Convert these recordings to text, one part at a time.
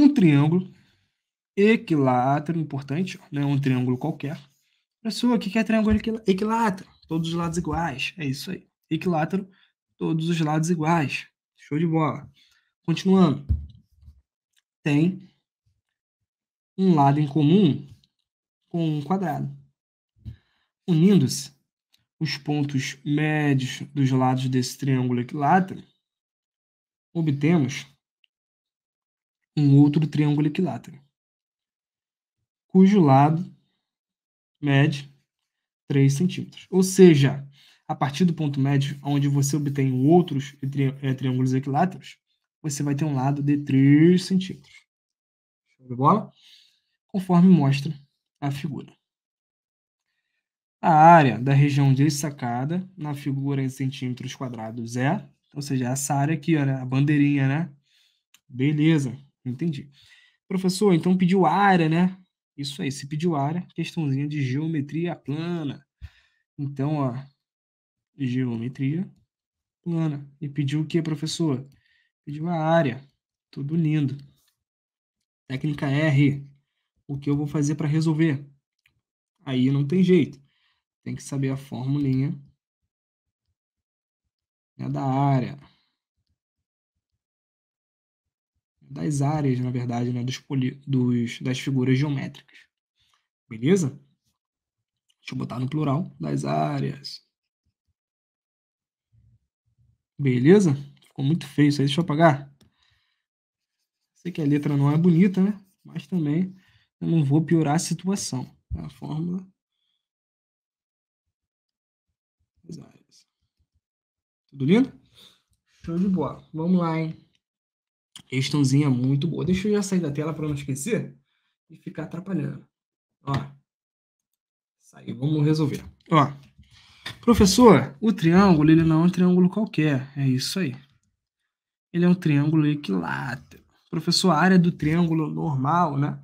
um triângulo equilátero, importante, né? um triângulo qualquer. pessoa o que é triângulo equilátero? Todos os lados iguais, é isso aí. Equilátero, todos os lados iguais. Show de bola. Continuando. Tem um lado em comum com um quadrado. Unindo-se, os pontos médios dos lados desse triângulo equilátero, obtemos um outro triângulo equilátero, cujo lado mede 3 centímetros. Ou seja, a partir do ponto médio, onde você obtém outros tri eh, triângulos equiláteros, você vai ter um lado de 3 centímetros. Show de bola? Conforme mostra a figura. A área da região destacada na figura em centímetros quadrados é, ou seja, essa área aqui, ó, a bandeirinha, né? Beleza. Entendi. Professor, então pediu área, né? Isso aí, se pediu área, questãozinha de geometria plana. Então, ó, geometria plana. E pediu o que, professor? Pediu a área. Tudo lindo. Técnica R. O que eu vou fazer para resolver? Aí não tem jeito. Tem que saber a formulinha né, da área. das áreas, na verdade, né, dos, poli, dos, das figuras geométricas. Beleza? Deixa eu botar no plural, das áreas. Beleza? Ficou muito feio isso aí, deixa eu apagar. Sei que a letra não é bonita, né? Mas também eu não vou piorar a situação. É a fórmula Tudo lindo? Show de bola. Vamos lá, hein? Questãozinha muito boa. Deixa eu já sair da tela para não esquecer e ficar atrapalhando. Ó. Saiu, vamos resolver. Ó. Professor, o triângulo, ele não é um triângulo qualquer. É isso aí. Ele é um triângulo equilátero. Professor, a área do triângulo normal, né?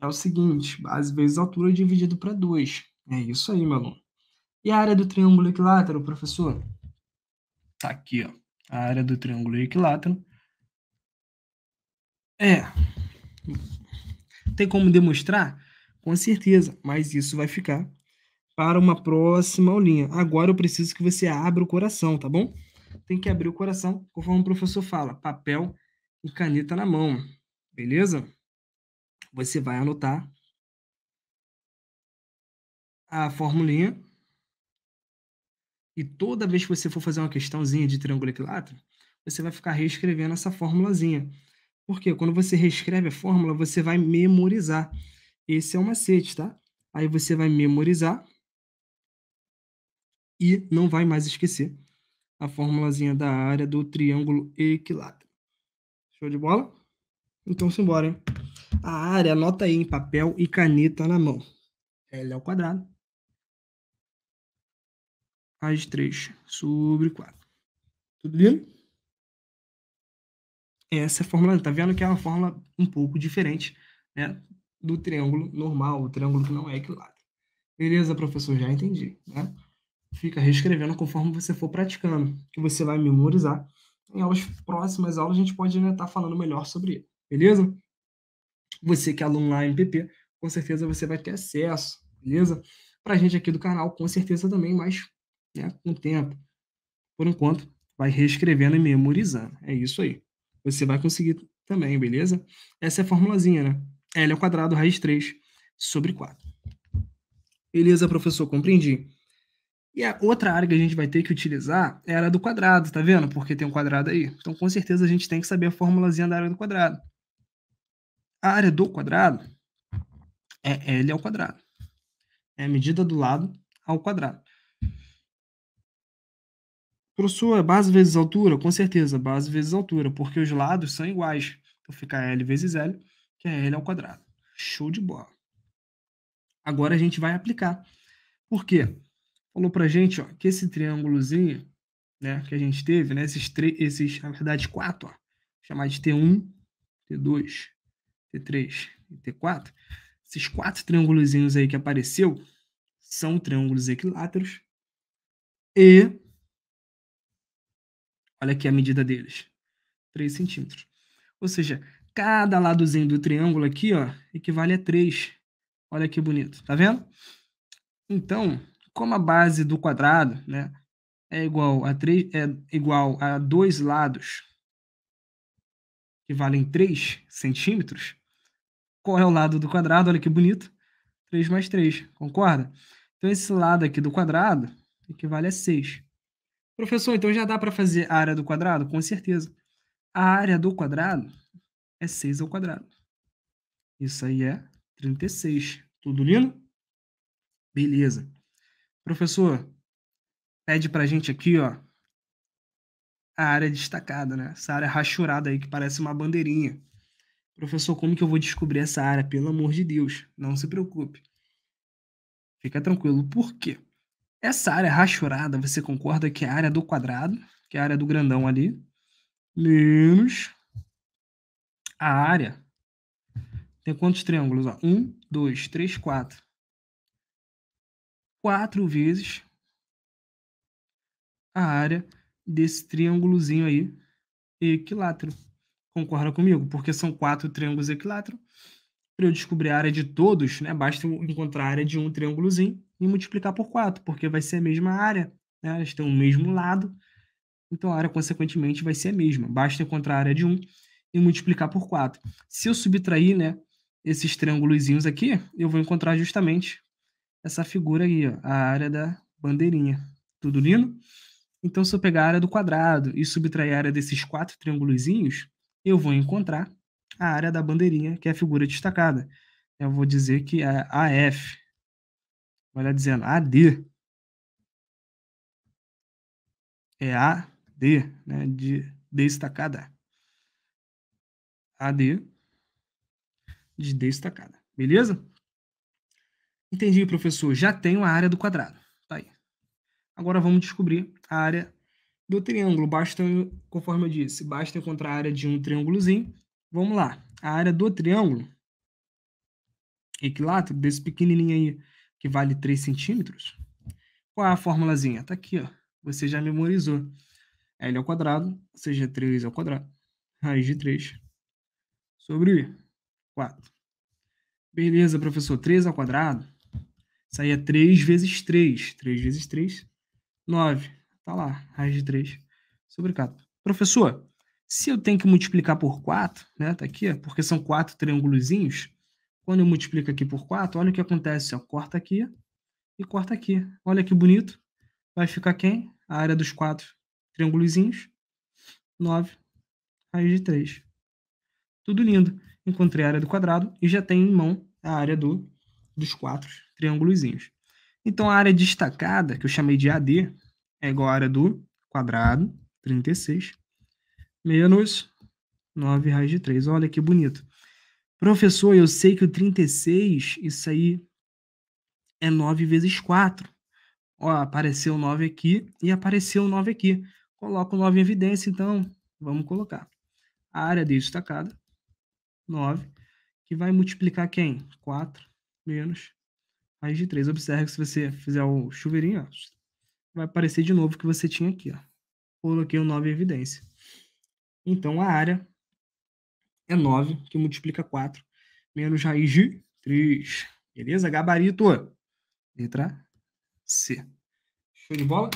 É o seguinte, base vezes altura dividido para 2. É isso aí, meu aluno. E a área do triângulo equilátero, professor? Tá aqui, ó. A área do triângulo equilátero é. Tem como demonstrar? Com certeza, mas isso vai ficar para uma próxima aulinha. Agora eu preciso que você abra o coração, tá bom? Tem que abrir o coração, conforme o professor fala, papel e caneta na mão, beleza? Você vai anotar a formulinha e toda vez que você for fazer uma questãozinha de triângulo equilátero, você vai ficar reescrevendo essa formulazinha. Porque quando você reescreve a fórmula, você vai memorizar. Esse é o macete, tá? Aí você vai memorizar e não vai mais esquecer a formulazinha da área do triângulo equilátero. Show de bola? Então simbora, hein? A área, anota aí em papel e caneta na mão. L ao quadrado. Mais 3 sobre 4. Tudo lindo? essa fórmula, tá vendo que é uma fórmula um pouco diferente, né, do triângulo normal, o triângulo que não é equilátero. Beleza, professor, já entendi, né? Fica reescrevendo conforme você for praticando, que você vai memorizar. Em aulas próximas aulas a gente pode estar né, tá falando melhor sobre ele, beleza? Você que é aluno lá em PP, com certeza você vai ter acesso, beleza? Pra gente aqui do canal, com certeza também, mas né, com o tempo. Por enquanto, vai reescrevendo e memorizando. É isso aí você vai conseguir também, beleza? Essa é a formulazinha, né? L ao quadrado raiz 3 sobre 4. Beleza, professor, compreendi. E a outra área que a gente vai ter que utilizar é a área do quadrado, tá vendo? Porque tem um quadrado aí. Então, com certeza, a gente tem que saber a formulazinha da área do quadrado. A área do quadrado é L ao quadrado. É a medida do lado ao quadrado pro sua base vezes altura? Com certeza, base vezes altura, porque os lados são iguais. Então fica L vezes L, que é L ao quadrado. Show de bola. Agora a gente vai aplicar. Por quê? Falou pra gente ó, que esse triângulozinho né, que a gente teve, né, esses, três, esses, na verdade, quatro, ó, chamar de T1, T2, T3 e T4, esses quatro triângulozinhos aí que apareceu são triângulos equiláteros e Olha aqui a medida deles. 3 centímetros. Ou seja, cada ladozinho do triângulo aqui, ó, equivale a 3. Olha que bonito, tá vendo? Então, como a base do quadrado, né, é igual a 3, é igual a dois lados que valem 3 centímetros, qual é o lado do quadrado? Olha que bonito. 3 mais 3, concorda? Então, esse lado aqui do quadrado equivale a 6. Professor, então já dá para fazer a área do quadrado? Com certeza. A área do quadrado é 6 ao quadrado. Isso aí é 36. Tudo lindo? Beleza. Professor, pede para a gente aqui, ó, a área destacada, né? Essa área rachurada aí que parece uma bandeirinha. Professor, como que eu vou descobrir essa área? Pelo amor de Deus, não se preocupe. Fica tranquilo. Por quê? Essa área é rachurada, você concorda que é a área do quadrado, que é a área do grandão ali, menos a área. Tem quantos triângulos? Ó? Um, dois, três, quatro. Quatro vezes a área desse triângulozinho aí, equilátero. Concorda comigo? Porque são quatro triângulos equilátero. Para eu descobrir a área de todos, né, basta encontrar a área de um triângulozinho e multiplicar por 4, porque vai ser a mesma área, né? elas têm o mesmo lado, então a área, consequentemente, vai ser a mesma. Basta encontrar a área de 1 e multiplicar por 4. Se eu subtrair né, esses triângulozinhos aqui, eu vou encontrar justamente essa figura aí, ó, a área da bandeirinha. Tudo lindo? Então, se eu pegar a área do quadrado e subtrair a área desses quatro triângulozinhos, eu vou encontrar a área da bandeirinha, que é a figura destacada. Eu vou dizer que é AF, Vai lá dizendo AD. É AD, né? De destacada. AD de destacada. Beleza? Entendi, professor. Já tenho a área do quadrado. Tá aí. Agora vamos descobrir a área do triângulo. Basta, conforme eu disse, basta encontrar a área de um triângulozinho. Vamos lá. A área do triângulo, equilátero, desse pequenininho aí, que vale 3 centímetros, qual é a formulazinha? Está aqui, ó. Você já memorizou. L ao quadrado, ou seja, 3 ao quadrado, raiz de 3 sobre 4. Beleza, professor. 3 ao quadrado, isso aí é 3 vezes 3. 3 vezes 3, 9. Está lá, raiz de 3 sobre 4. Professor, se eu tenho que multiplicar por 4, né? Tá aqui, ó, porque são quatro triângulozinhos, quando eu multiplico aqui por 4, olha o que acontece. Ó. Corta aqui e corta aqui. Olha que bonito. Vai ficar quem? A área dos quatro triângulozinhos. 9 raiz de 3. Tudo lindo. Encontrei a área do quadrado e já tenho em mão a área do, dos quatro triângulozinhos. Então, a área destacada, que eu chamei de AD, é igual à área do quadrado, 36, menos 9 raiz de 3. Olha que bonito. Professor, eu sei que o 36, isso aí é 9 vezes 4. Ó, apareceu 9 aqui e apareceu 9 aqui. Coloca o 9 em evidência, então vamos colocar. A área de destacada, 9, que vai multiplicar quem? 4 menos raiz de 3. Observe que se você fizer o chuveirinho, ó, vai aparecer de novo o que você tinha aqui. Ó. Coloquei o 9 em evidência. Então, a área é 9, que multiplica 4, menos raiz de 3. Beleza? Gabarito. Letra C. Show de bola?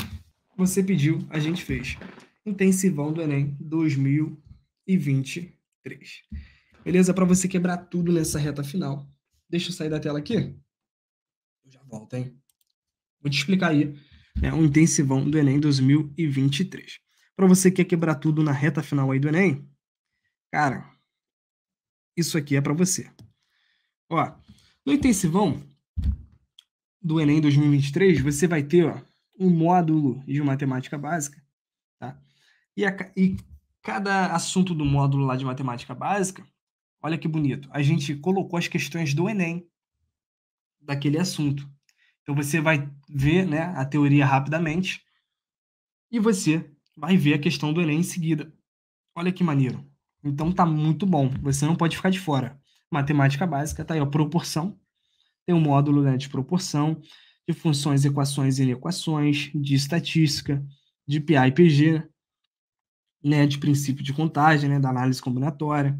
Você pediu, a gente fez. Intensivão do Enem 2023. Beleza? Para você quebrar tudo nessa reta final. Deixa eu sair da tela aqui. Eu já volto, hein? Vou te explicar aí É o intensivão do Enem 2023. Para você que quer quebrar tudo na reta final aí do Enem, cara, isso aqui é para você. Ó, no intensivão do Enem 2023, você vai ter ó, um módulo de matemática básica, tá? E, a, e cada assunto do módulo lá de matemática básica, olha que bonito, a gente colocou as questões do Enem daquele assunto. Então você vai ver né, a teoria rapidamente e você vai ver a questão do Enem em seguida. Olha que maneiro. Então tá muito bom. Você não pode ficar de fora. Matemática básica tá aí, ó, proporção. Tem um módulo né, de proporção, de funções, equações e inequações, de estatística, de PA e PG, né, de princípio de contagem, né, da análise combinatória,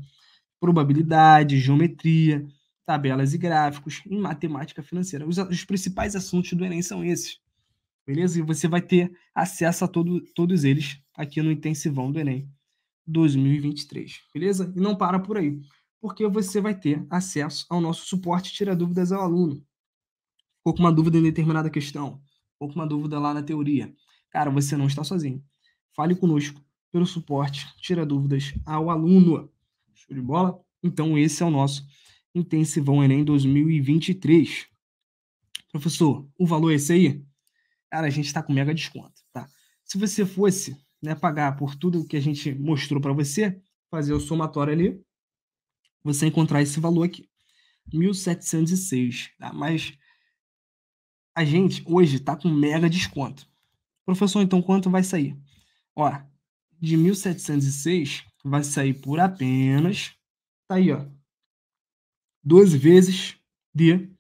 probabilidade, geometria, tabelas e gráficos, em matemática financeira. Os, os principais assuntos do Enem são esses. Beleza? E você vai ter acesso a todo, todos eles aqui no intensivão do Enem. 2023, beleza? E não para por aí, porque você vai ter acesso ao nosso suporte Tira Dúvidas ao Aluno. Ficou com uma dúvida em determinada questão, ficou com uma dúvida lá na teoria. Cara, você não está sozinho. Fale conosco pelo suporte Tira Dúvidas ao Aluno. Show de bola? Então, esse é o nosso Intensivão Enem 2023. Professor, o valor é esse aí? Cara, a gente está com mega desconto, tá? Se você fosse né, pagar por tudo que a gente mostrou para você, fazer o somatório ali, você encontrar esse valor aqui, 1.706. Tá? Mas a gente hoje está com mega desconto. Professor, então quanto vai sair? Ó, de 1.706 vai sair por apenas, tá aí, ó, 12 vezes de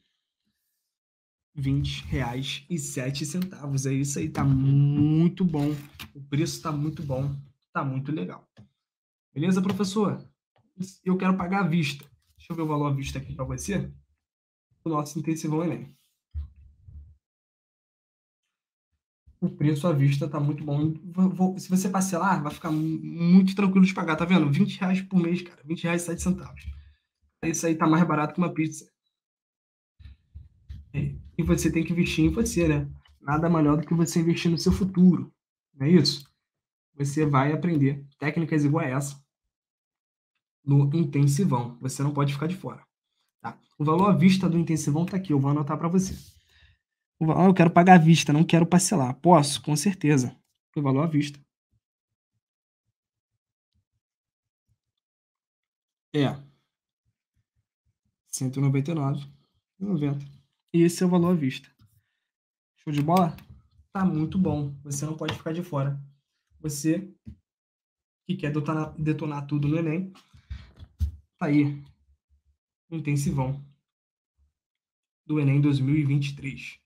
R$20,07. É isso aí, tá muito bom. O preço tá muito bom, tá muito legal. Beleza, professor? Eu quero pagar à vista. Deixa eu ver o valor à vista aqui para você. O nosso intensivão é Enem. O preço à vista tá muito bom. se você parcelar, vai ficar muito tranquilo de pagar, tá vendo? reais por mês, cara. R$20,07. É isso aí tá mais barato que uma pizza. É que você tem que investir em você, né? Nada melhor do que você investir no seu futuro, não é isso? Você vai aprender técnicas igual a essa no intensivão. Você não pode ficar de fora. Tá? O valor à vista do intensivão está aqui, eu vou anotar para você. Ah, eu quero pagar à vista, não quero parcelar. Posso? Com certeza. O valor à vista. É 199,90. E esse é o valor à vista. Show de bola? Tá muito bom. Você não pode ficar de fora. Você que quer detonar, detonar tudo no Enem, tá aí. Intensivão do Enem 2023.